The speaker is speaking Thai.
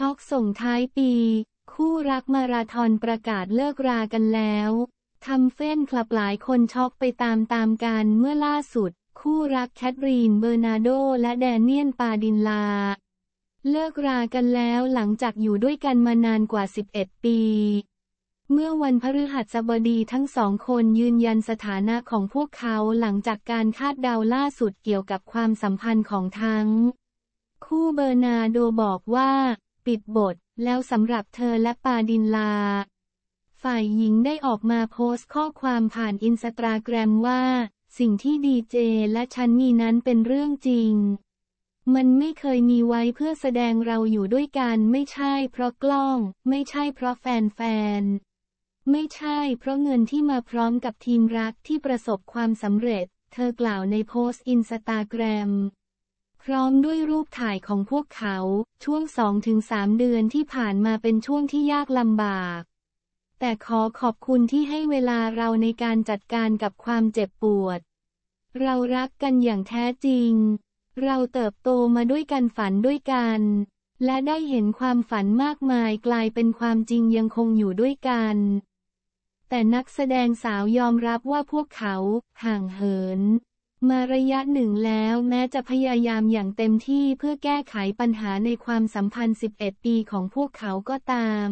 ช็อกส่งท้ายปี คู่รัก มาราธอนประกาศเลิกรา กันแล้ว ทำเฟ้นคลับหลายคนช็อกไปตามตามกันเมื่อล่าสุด คู่รักแคทรีน เบอร์นาโด และแดเนียน ปาดินลา เลิกรากันแล้วหลังจากอยู่ด้วยกันมานานกว่า 11 ปี เมื่อวันพฤหัสบดีทั้งสองคนยืนยันสถานะของพวกเขาหลังจากการคาดเดาล่าสุดเกี่ยวกับความสัมพันธ์ของทั้ง คู่เบอร์นาโดบอกว่าปิดบท แล้วสำหรับเธอและปาดินลา ฝ่ายหญิงได้ออกมาโพสต์ข้อความผ่านอินสตาแกรมว่า สิ่งที่ดีเจและฉันมีนั้นเป็นเรื่องจริง มันไม่เคยมีไว้เพื่อแสดงเราอยู่ด้วยกันไม่ใช่เพราะกล้อง ไม่ใช่เพราะแฟนๆ ไม่ใช่เพราะเงินที่มาพร้อมกับทีมรักที่ประสบความสำเร็จ เธอกล่าวในโพสต์อินสตาแกรมพร้อมด้วยรูปถ่ายของพวกเขา ช่วง2-3เดือนที่ผ่านมาเป็นช่วงที่ยากลำบาก แต่ขอขอบคุณที่ให้เวลาเราในการจัดการกับความเจ็บปวด เรารักกันอย่างแท้จริง เราเติบโตมาด้วยกันฝันด้วยกันและได้เห็นความฝันมากมายกลายเป็นความจริงยังคงอยู่ด้วยกัน แต่นักแสดงสาวยอมรับว่าพวกเขา ห่างเหินมาระยะหนึ่งแล้วแม้จะพยายามอย่างเต็มที่เพื่อแก้ไขปัญหาในความสัมพันธ์ 11 ปีของพวกเขาก็ตาม